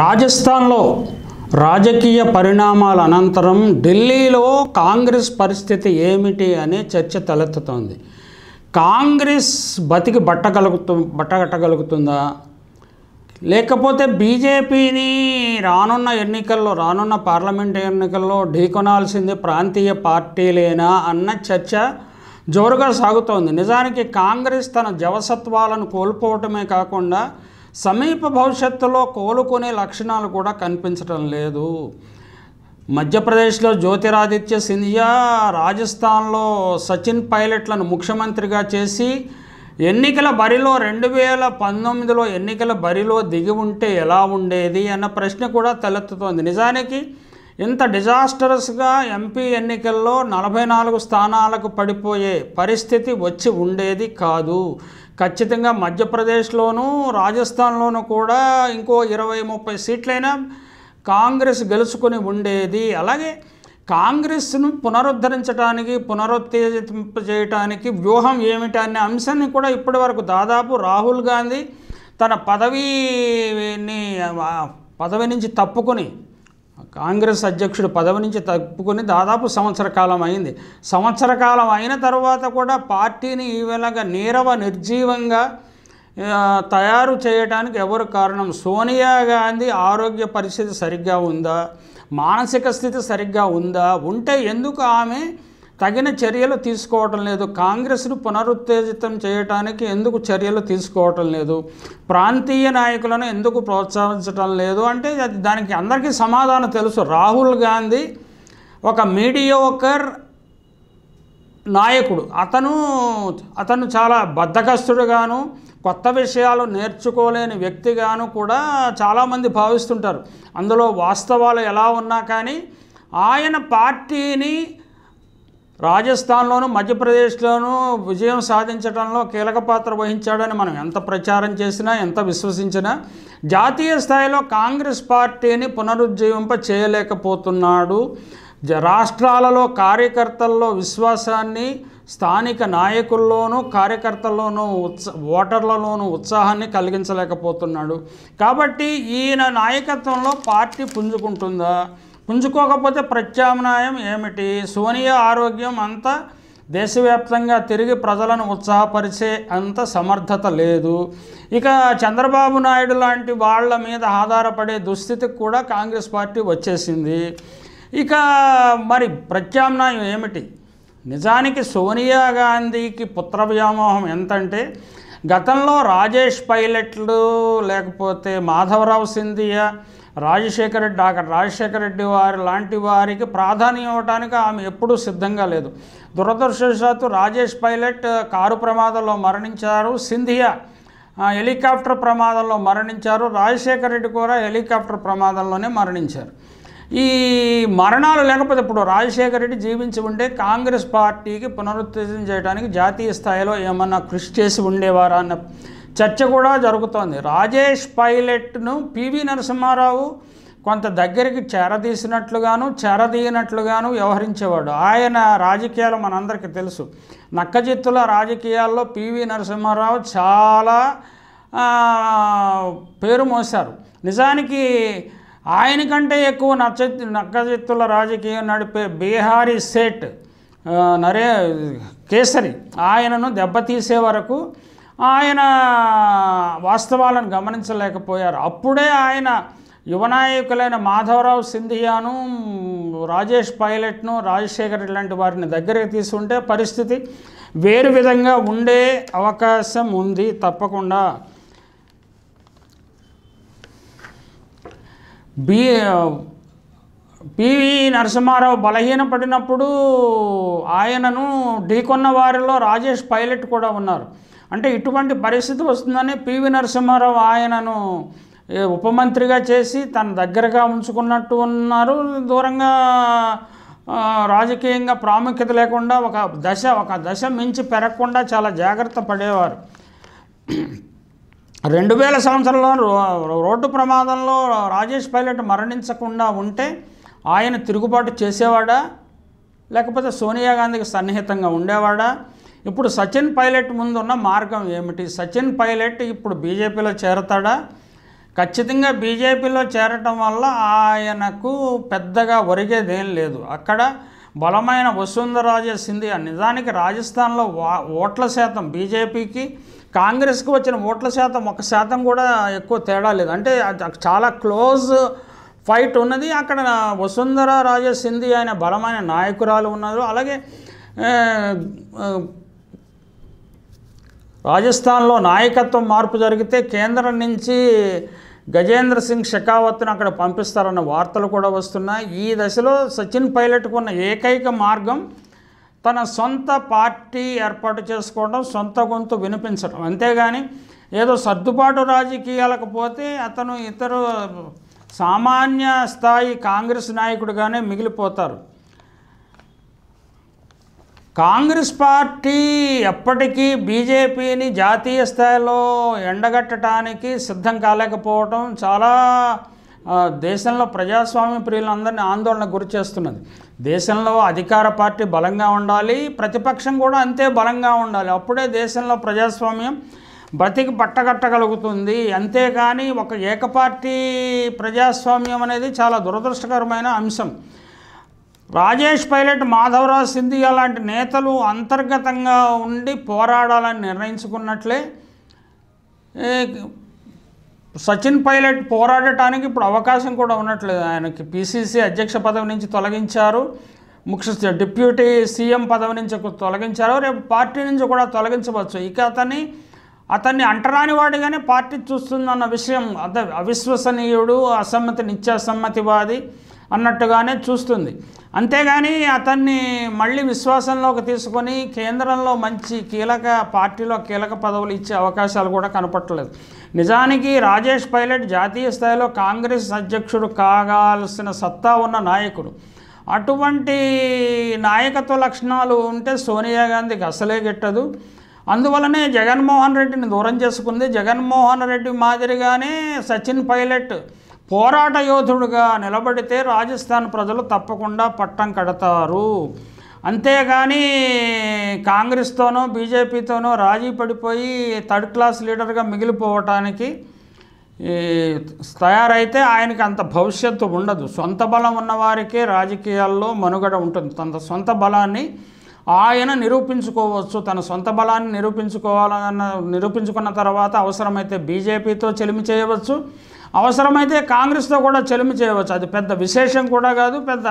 రాజస్థాన్లో రాజకీయ పరిణామాల అనంతరం ఢిల్లీలో కాంగ్రెస్ పరిస్థితి ఏమిటి అనే చర్చ తలెత్తుతోంది కాంగ్రెస్ బతికి బట్టగలుగుతు బట్టగట్టగలుగుతుందా లేకపోతే బీజేపీని రానున్న ఎన్నికల్లో రానున్న పార్లమెంట్ ఎన్నికల్లో ఢీకొనాల్సింది ప్రాంతీయ పార్టీలేనా అన్న చర్చ జోరుగా సాగుతోంది నిజానికి కాంగ్రెస్ తన జవసత్వాలను కోల్పోవటమే కాకుండా సమీప భవిష్యత్తులో కోలుకునే లక్షణాలు కూడా కనిపించటం లేదు మధ్యప్రదేశ్లో జ్యోతిరాదిత్య సింధియా రాజస్థాన్లో సచిన్ పైలట్లను ముఖ్యమంత్రిగా చేసి ఎన్నికల బరిలో రెండు వేల పంతొమ్మిదిలో ఎన్నికల బరిలో దిగి ఉంటే ఎలా ఉండేది అన్న ప్రశ్న కూడా తలెత్తుతోంది నిజానికి ఇంత డిజాస్టరస్గా ఎంపీ ఎన్నికల్లో నలభై నాలుగు స్థానాలకు పడిపోయే పరిస్థితి వచ్చి ఉండేది కాదు ఖచ్చితంగా మధ్యప్రదేశ్లోనూ రాజస్థాన్లోనూ కూడా ఇంకో ఇరవై ముప్పై సీట్లైనా కాంగ్రెస్ గెలుచుకొని ఉండేది అలాగే కాంగ్రెస్ను పునరుద్ధరించడానికి చేయడానికి వ్యూహం ఏమిటి అనే అంశాన్ని కూడా ఇప్పటి వరకు దాదాపు రాహుల్ గాంధీ తన పదవిని పదవి నుంచి తప్పుకొని కాంగ్రెస్ అధ్యక్షుడు పదవి నుంచి తప్పుకొని దాదాపు సంవత్సర కాలం అయింది సంవత్సర కాలం అయిన తర్వాత కూడా పార్టీని ఈ విధంగా నీరవ నిర్జీవంగా తయారు చేయడానికి ఎవరు కారణం సోనియా గాంధీ ఆరోగ్య పరిస్థితి సరిగ్గా ఉందా మానసిక స్థితి సరిగ్గా ఉందా ఉంటే ఎందుకు ఆమె తగిన చర్యలు తీసుకోవటం లేదు కాంగ్రెస్ను పునరుత్తేజితం చేయటానికి ఎందుకు చర్యలు తీసుకోవటం లేదు ప్రాంతీయ నాయకులను ఎందుకు ప్రోత్సహించటం లేదు అంటే దానికి అందరికీ సమాధానం తెలుసు రాహుల్ గాంధీ ఒక మీడియోకర్ నాయకుడు అతను అతను చాలా బద్ధకస్తుడుగాను కొత్త విషయాలు నేర్చుకోలేని వ్యక్తిగాను కూడా చాలామంది భావిస్తుంటారు అందులో వాస్తవాలు ఎలా ఉన్నా కానీ ఆయన పార్టీని రాజస్థాన్లోను మధ్యప్రదేశ్లోను విజయం సాధించడంలో కీలక పాత్ర వహించాడని మనం ఎంత ప్రచారం చేసినా ఎంత విశ్వసించినా జాతీయ స్థాయిలో కాంగ్రెస్ పార్టీని పునరుజ్జీవింప చేయలేకపోతున్నాడు రాష్ట్రాలలో కార్యకర్తల్లో విశ్వాసాన్ని స్థానిక నాయకుల్లోనూ కార్యకర్తల్లోనూ ఉత్స ఓటర్లలోనూ ఉత్సాహాన్ని కలిగించలేకపోతున్నాడు కాబట్టి ఈయన నాయకత్వంలో పార్టీ పుంజుకుంటుందా ఉంచుకోకపోతే ప్రత్యామ్నాయం ఏమిటి సోనియా ఆరోగ్యం అంతా దేశవ్యాప్తంగా తిరిగి ప్రజలను ఉత్సాహపరిచే అంత సమర్థత లేదు ఇక చంద్రబాబు నాయుడు లాంటి వాళ్ళ మీద ఆధారపడే దుస్థితికి కూడా కాంగ్రెస్ పార్టీ వచ్చేసింది ఇక మరి ప్రత్యామ్నాయం ఏమిటి నిజానికి సోనియా గాంధీకి పుత్ర వ్యామోహం ఎంతంటే గతంలో రాజేష్ పైలట్లు లేకపోతే మాధవరావు సింధియా రాజశేఖర రెడ్డి డాక్టర్ రాజశేఖర రెడ్డి వారి లాంటి వారికి ప్రాధాన్యం ఇవ్వడానికి ఆమె ఎప్పుడూ సిద్ధంగా లేదు దురదృష్టవశాత్తు రాజేష్ పైలట్ కారు ప్రమాదంలో మరణించారు సింధియా హెలికాప్టర్ ప్రమాదంలో మరణించారు రాజశేఖర రెడ్డి కూడా హెలికాప్టర్ ప్రమాదంలోనే మరణించారు ఈ మరణాలు లేకపోతే ఇప్పుడు రాజశేఖర రెడ్డి జీవించి ఉంటే కాంగ్రెస్ పార్టీకి పునరుత్తేజం చేయడానికి జాతీయ స్థాయిలో ఏమన్నా కృషి చేసి ఉండేవారా అన్న చర్చ కూడా జరుగుతోంది రాజేష్ పైలట్ను పివి నరసింహారావు కొంత దగ్గరికి చేరదీసినట్లుగాను చేరదీయనట్లుగాను వ్యవహరించేవాడు ఆయన రాజకీయాలు మనందరికీ తెలుసు నక్కజిత్తుల రాజకీయాల్లో పివి నరసింహారావు చాలా పేరు మోశారు నిజానికి ఆయనకంటే ఎక్కువ నచ్చ నక్కజిత్తుల రాజకీయం నడిపే బీహారీ సేట్ నరే కేసరి ఆయనను దెబ్బతీసే వరకు ఆయన వాస్తవాలను గమనించలేకపోయారు అప్పుడే ఆయన యువనాయకులైన మాధవరావు సింధియాను రాజేష్ పైలట్ను రాజశేఖర్ ఇలాంటి వారిని దగ్గరికి తీసుకుంటే పరిస్థితి వేరు విధంగా ఉండే అవకాశం ఉంది తప్పకుండా బీ పివి నరసింహారావు బలహీనపడినప్పుడు ఆయనను ఢీకొన్న వారిలో రాజేష్ పైలట్ కూడా ఉన్నారు అంటే ఇటువంటి పరిస్థితి వస్తుందని పివి నరసింహారావు ఆయనను ఉపమంత్రిగా చేసి తన దగ్గరగా ఉంచుకున్నట్టు ఉన్నారు దూరంగా రాజకీయంగా ప్రాముఖ్యత లేకుండా ఒక దశ ఒక దశ మించి పెరగకుండా చాలా జాగ్రత్త పడేవారు రెండు వేల సంవత్సరంలో రోడ్డు ప్రమాదంలో రాజేష్ పైలట్ మరణించకుండా ఉంటే ఆయన తిరుగుబాటు చేసేవాడా లేకపోతే సోనియా గాంధీకి సన్నిహితంగా ఉండేవాడా ఇప్పుడు సచిన్ పైలట్ ముందున్న మార్గం ఏమిటి సచిన్ పైలట్ ఇప్పుడు బీజేపీలో చేరతాడా ఖచ్చితంగా బీజేపీలో చేరటం వల్ల ఆయనకు పెద్దగా ఒరిగేదేం లేదు అక్కడ బలమైన వసుంధరాజ సింధియా నిజానికి రాజస్థాన్లో ఓట్ల శాతం బీజేపీకి కాంగ్రెస్కి వచ్చిన ఓట్ల శాతం ఒక శాతం కూడా ఎక్కువ తేడా లేదు అంటే చాలా క్లోజ్ ఫైట్ ఉన్నది అక్కడ వసుంధర రాజ సింధి అనే బలమైన నాయకురాలు ఉన్నారు అలాగే రాజస్థాన్లో నాయకత్వం మార్పు జరిగితే కేంద్రం నుంచి గజేంద్ర సింగ్ షెకావత్ను అక్కడ పంపిస్తారన్న వార్తలు కూడా వస్తున్నాయి ఈ దశలో సచిన్ పైలట్కు ఉన్న ఏకైక మార్గం తన సొంత పార్టీ ఏర్పాటు చేసుకోవడం సొంత గొంతు వినిపించడం అంతేగాని ఏదో సర్దుబాటు రాజకీయాలకు పోతే అతను ఇతరు సామాన్య స్థాయి కాంగ్రెస్ నాయకుడుగానే మిగిలిపోతారు కాంగ్రెస్ పార్టీ ఎప్పటికీ బీజేపీని జాతీయ స్థాయిలో ఎండగట్టడానికి సిద్ధం కాలేకపోవడం చాలా దేశంలో ప్రజాస్వామ్య ప్రియులందరినీ ఆందోళన గురి చేస్తున్నది దేశంలో అధికార పార్టీ బలంగా ఉండాలి ప్రతిపక్షం కూడా అంతే బలంగా ఉండాలి అప్పుడే దేశంలో ప్రజాస్వామ్యం బ్రతికి పట్టగట్టగలుగుతుంది అంతేకాని ఒక ఏకపార్టీ ప్రజాస్వామ్యం అనేది చాలా దురదృష్టకరమైన అంశం రాజేష్ పైలట్ మాధవరావు సింధియా లాంటి నేతలు అంతర్గతంగా ఉండి పోరాడాలని నిర్ణయించుకున్నట్లే సచిన్ పైలట్ పోరాడటానికి ఇప్పుడు అవకాశం కూడా ఉన్నట్లేదు ఆయనకి పిసిసి అధ్యక్ష పదవి నుంచి తొలగించారు ముఖ్య డిప్యూటీ సీఎం పదవి నుంచి తొలగించారు రేపు పార్టీ నుంచి కూడా తొలగించవచ్చు ఇక అతన్ని అతన్ని అంటరాని వాడిగానే పార్టీ చూస్తుందన్న విషయం అదే అవిశ్వసనీయుడు అసమ్మతి నిత్యాసమ్మతివాది అన్నట్టుగానే చూస్తుంది అంతేగాని అతన్ని మళ్ళీ విశ్వాసంలోకి తీసుకొని కేంద్రంలో మంచి కీలక పార్టీలో కీలక పదవులు ఇచ్చే అవకాశాలు కూడా కనపట్టలేదు నిజానికి రాజేష్ పైలట్ జాతీయ స్థాయిలో కాంగ్రెస్ అధ్యక్షుడు కాగాల్సిన సత్తా ఉన్న నాయకుడు అటువంటి నాయకత్వ లక్షణాలు ఉంటే సోనియా గాంధీకి అసలే గిట్టదు అందువలనే జగన్మోహన్ రెడ్డిని దూరం చేసుకుంది జగన్మోహన్ రెడ్డి మాదిరిగానే సచిన్ పైలట్ పోరాట యోధుడుగా నిలబడితే రాజస్థాన్ ప్రజలు తప్పకుండా పట్టం కడతారు అంతేగాని కాంగ్రెస్తోనో బీజేపీతోనో రాజీ పడిపోయి థర్డ్ క్లాస్ లీడర్గా మిగిలిపోవటానికి తయారైతే ఆయనకి అంత భవిష్యత్తు ఉండదు సొంత బలం ఉన్నవారికే రాజకీయాల్లో మనుగడ ఉంటుంది తన సొంత బలాన్ని ఆయన నిరూపించుకోవచ్చు తన సొంత బలాన్ని నిరూపించుకోవాలన్న నిరూపించుకున్న తర్వాత అవసరమైతే బీజేపీతో చెలిమి చేయవచ్చు అవసరమైతే కాంగ్రెస్తో కూడా చెలిమి చేయవచ్చు అది పెద్ద విశేషం కూడా కాదు పెద్ద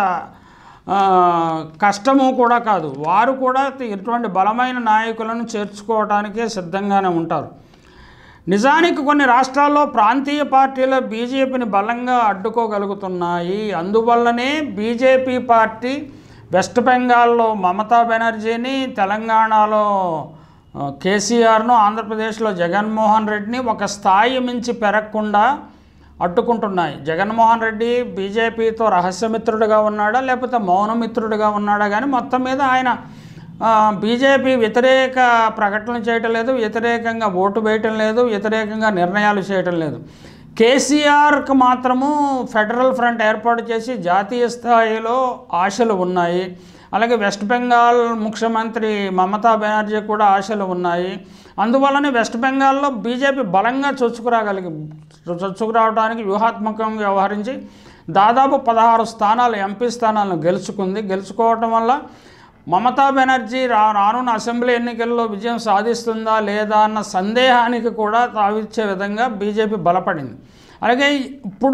కష్టము కూడా కాదు వారు కూడా ఇటువంటి బలమైన నాయకులను చేర్చుకోవటానికే సిద్ధంగానే ఉంటారు నిజానికి కొన్ని రాష్ట్రాల్లో ప్రాంతీయ పార్టీలు బీజేపీని బలంగా అడ్డుకోగలుగుతున్నాయి అందువల్లనే బీజేపీ పార్టీ వెస్ట్ బెంగాల్లో మమతా బెనర్జీని తెలంగాణలో కేసీఆర్ను ఆంధ్రప్రదేశ్లో జగన్మోహన్ రెడ్డిని ఒక స్థాయి మించి పెరగకుండా అడ్డుకుంటున్నాయి జగన్మోహన్ రెడ్డి బీజేపీతో రహస్యమిత్రుడిగా ఉన్నాడా లేకపోతే మౌనమిత్రుడిగా ఉన్నాడా కానీ మొత్తం మీద ఆయన బీజేపీ వ్యతిరేక ప్రకటనలు చేయటం లేదు వ్యతిరేకంగా ఓటు వేయటం లేదు వ్యతిరేకంగా నిర్ణయాలు చేయటం లేదు కేసీఆర్కు మాత్రము ఫెడరల్ ఫ్రంట్ ఏర్పాటు చేసి జాతీయ స్థాయిలో ఆశలు ఉన్నాయి అలాగే వెస్ట్ బెంగాల్ ముఖ్యమంత్రి మమతా బెనర్జీ కూడా ఆశలు ఉన్నాయి అందువల్లనే వెస్ట్ బెంగాల్లో బీజేపీ బలంగా చొచ్చుకురాగలిగి చొచ్చుకురావడానికి వ్యూహాత్మకంగా వ్యవహరించి దాదాపు పదహారు స్థానాలు ఎంపీ స్థానాలను గెలుచుకుంది గెలుచుకోవటం వల్ల మమతా బెనర్జీ రా రానున్న అసెంబ్లీ ఎన్నికల్లో విజయం సాధిస్తుందా లేదా అన్న సందేహానికి కూడా తావిచ్చే విధంగా బీజేపీ బలపడింది అలాగే ఇప్పుడు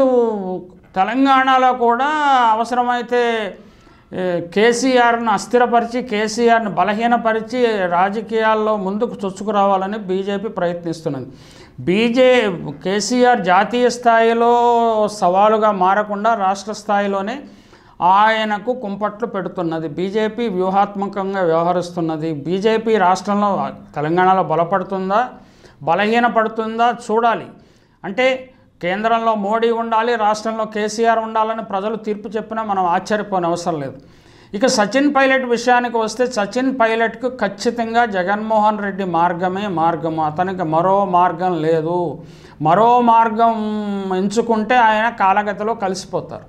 తెలంగాణలో కూడా అవసరమైతే కేసీఆర్ను అస్థిరపరిచి కేసీఆర్ను బలహీనపరిచి రాజకీయాల్లో ముందుకు చొచ్చుకురావాలని బీజేపీ ప్రయత్నిస్తున్నది బీజే కేసీఆర్ జాతీయ స్థాయిలో సవాలుగా మారకుండా రాష్ట్ర స్థాయిలోనే ఆయనకు కుంపట్లు పెడుతున్నది బీజేపీ వ్యూహాత్మకంగా వ్యవహరిస్తున్నది బీజేపీ రాష్ట్రంలో తెలంగాణలో బలపడుతుందా బలహీనపడుతుందా చూడాలి అంటే కేంద్రంలో మోడీ ఉండాలి రాష్ట్రంలో కేసీఆర్ ఉండాలని ప్రజలు తీర్పు చెప్పినా మనం ఆశ్చర్యపోని అవసరం లేదు ఇక సచిన్ పైలట్ విషయానికి వస్తే సచిన్ పైలట్కు ఖచ్చితంగా జగన్మోహన్ రెడ్డి మార్గమే మార్గం అతనికి మరో మార్గం లేదు మరో మార్గం ఎంచుకుంటే ఆయన కాలగతిలో కలిసిపోతారు